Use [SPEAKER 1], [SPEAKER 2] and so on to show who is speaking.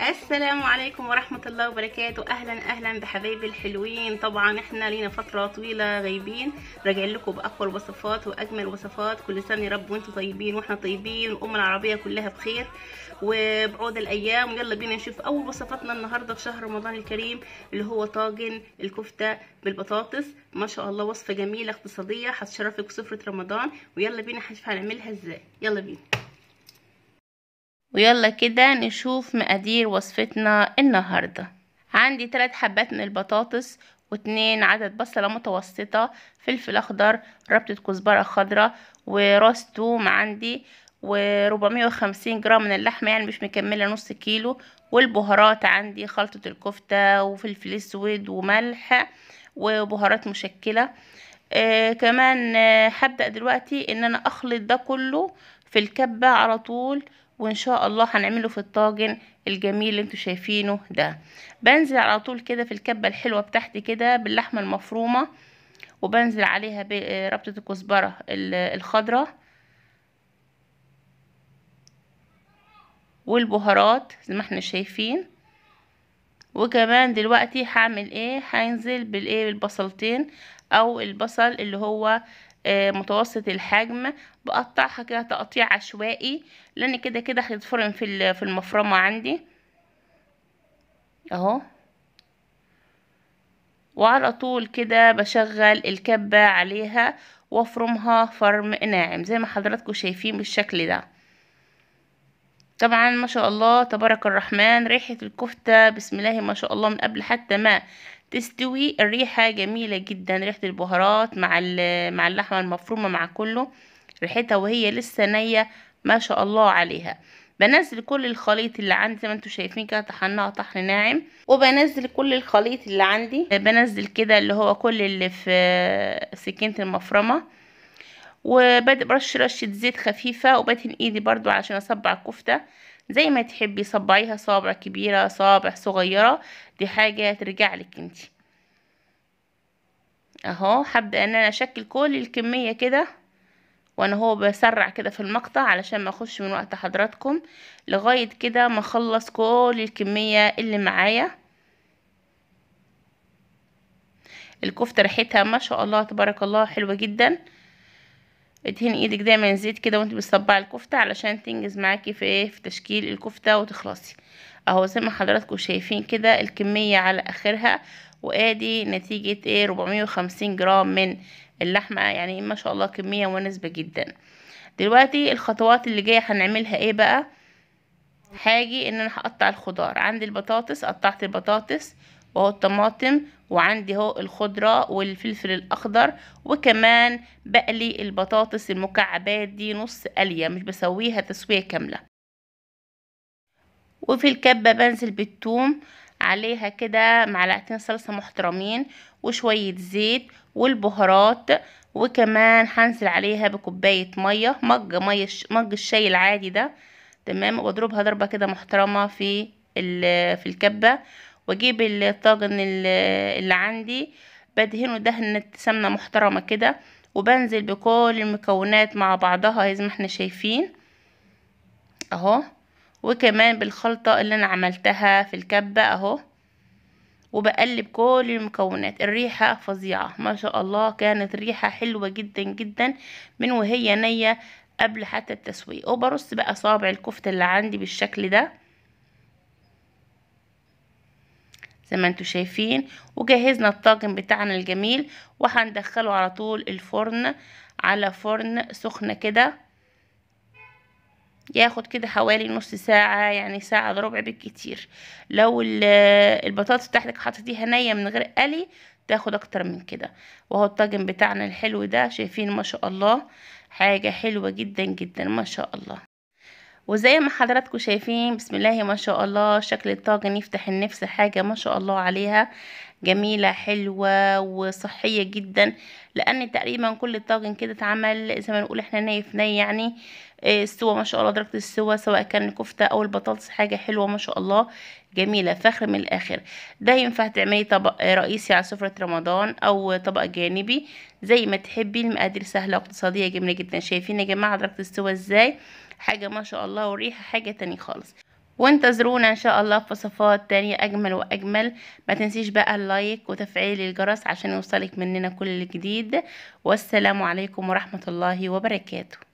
[SPEAKER 1] السلام عليكم ورحمة الله وبركاته أهلا أهلا بحبايبي الحلوين طبعا احنا لينا فترة طويلة غايبين راجع لكم بأقوى الوصفات وأجمل الوصفات كل سنة يا رب وإنتوا طيبين واحنا طيبين الأمة العربية كلها بخير وبعود الأيام يلا بينا نشوف أول وصفاتنا النهاردة في شهر رمضان الكريم اللي هو طاجن الكفتة بالبطاطس ما شاء الله وصفة جميلة اقتصادية هتشرفك سفرة رمضان ويلا بينا هنشوف هنعملها ازاي يلا بينا ويلا كده نشوف مقادير وصفتنا النهاردة عندي ثلاث حبات من البطاطس واتنين عدد بصلة متوسطة فلفل أخضر ربطة كزبرة خضراء وراس توم عندي و وخمسين جرام من اللحمة يعني مش مكملة نص كيلو والبهارات عندي خلطة الكفتة وفلفل اسود وملح وبهارات مشكلة آه كمان آه، هبدأ دلوقتي ان انا اخلط ده كله في الكبة على طول وان شاء الله هنعمله في الطاجن الجميل اللي انتوا شايفينه ده بنزل على طول كده في الكبه الحلوه بتاعتي كده باللحمه المفرومه وبنزل عليها بربطه آه، الكزبره الخضراء والبهارات زي ما احنا شايفين وكمان دلوقتي هعمل ايه هنزل بالايه بالبصلتين او البصل اللي هو آه، متوسط الحجم بقطعها كده تقطيع عشوائي لان كده كده هيتفرم في في المفرمه عندي اهو وعلى طول كده بشغل الكبه عليها وافرمها فرم ناعم زي ما حضراتكم شايفين بالشكل ده طبعا ما شاء الله تبارك الرحمن ريحة الكفتة بسم الله ما شاء الله من قبل حتى ما تستوي الريحة جميلة جدا ريحة البهارات مع مع اللحمة المفرومة مع كله ريحتها وهي لسه نية ما شاء الله عليها بنزل كل الخليط اللي عندي زي ما انتم شايفين كده طحناها طحن ناعم وبنزل كل الخليط اللي عندي بنزل كده اللي هو كل اللي في سكينة المفرمة وبدأ برش رشة زيت خفيفة وبدهن ايدي برضو عشان اصبع الكفتة زي ما تحبي صبعيها صابع كبيرة صابع صغيرة دي حاجة ترجع لك انتي اهو هبدأ ان انا اشكل كل الكمية كده وانا هو بسرع كده في المقطع علشان ما اخش من وقت حضراتكم لغاية كده ما اخلص كل الكمية اللي معايا الكفتة ريحتها ما شاء الله تبارك الله حلوة جدا ادهني ايدك دايما زيت كده وانت بتصبعي الكفته علشان تنجز معاكي في ايه في تشكيل الكفته وتخلصي اهو زي ما حضراتكم شايفين كده الكميه على اخرها وادي نتيجه ايه 450 جرام من اللحمه يعني ما شاء الله كميه مناسبه جدا دلوقتي الخطوات اللي جايه هنعملها ايه بقى هاجي ان انا هقطع الخضار عندي البطاطس قطعت البطاطس وهو الطماطم وعندي اهو الخضرة والفلفل الأخضر وكمان بقلي البطاطس المكعبات دي نص قلية مش بسويها تسوية كاملة وفي الكبة بنزل بالثوم عليها كده معلقتين صلصة محترمين وشوية زيت والبهارات وكمان هنزل عليها بكوباية مية مج مية مج الشاي العادي ده تمام واضربها ضربة كده محترمة في في الكبة واجيب الطاجن اللي عندي بدهنه دهنة سمنة محترمة كده وبنزل بكل المكونات مع بعضها زي ما احنا شايفين اهو وكمان بالخلطة اللي انا عملتها في الكبة اهو وبقلب كل المكونات الريحة فظيعة ما شاء الله كانت ريحة حلوة جدا جدا من وهي نية قبل حتى التسويق وبرص بقى صابع الكفتة اللي عندي بالشكل ده زي ما انتوا شايفين وجهزنا الطاجن بتاعنا الجميل وهندخله على طول الفرن على فرن سخنة كده ياخد كده حوالي نص ساعة يعني ساعة ربع بالكتير لو البطاطس بتاعتك حطيتيها نية من غير قلي تاخد اكتر من كده وهو الطاجن بتاعنا الحلو ده شايفين ما شاء الله حاجة حلوة جدا جدا ما شاء الله وزي ما حضراتكم شايفين بسم الله ما شاء الله شكل الطاجن يفتح النفس حاجة ما شاء الله عليها جميلة حلوة وصحية جدا لان تقريبا كل الطاجن كده اتعمل زي ما نقول احنا نايف ناي ني يعني آه، السوا ما شاء الله درجه السوا سواء كان الكفته او البطاطس حاجه حلوه ما شاء الله جميله فخر من الاخر ده ينفع تعملي طبق رئيسي على سفره رمضان او طبق جانبي زي ما تحبي المقادير سهله واقتصاديه جميله جدا شايفين يا جماعه درجه السوا ازاي حاجه ما شاء الله وريحة حاجه تانية خالص وانتظرونا ان شاء الله في وصفات تانية اجمل واجمل ما تنسيش بقى اللايك وتفعيل الجرس عشان يوصلك مننا كل الجديد والسلام عليكم ورحمة الله وبركاته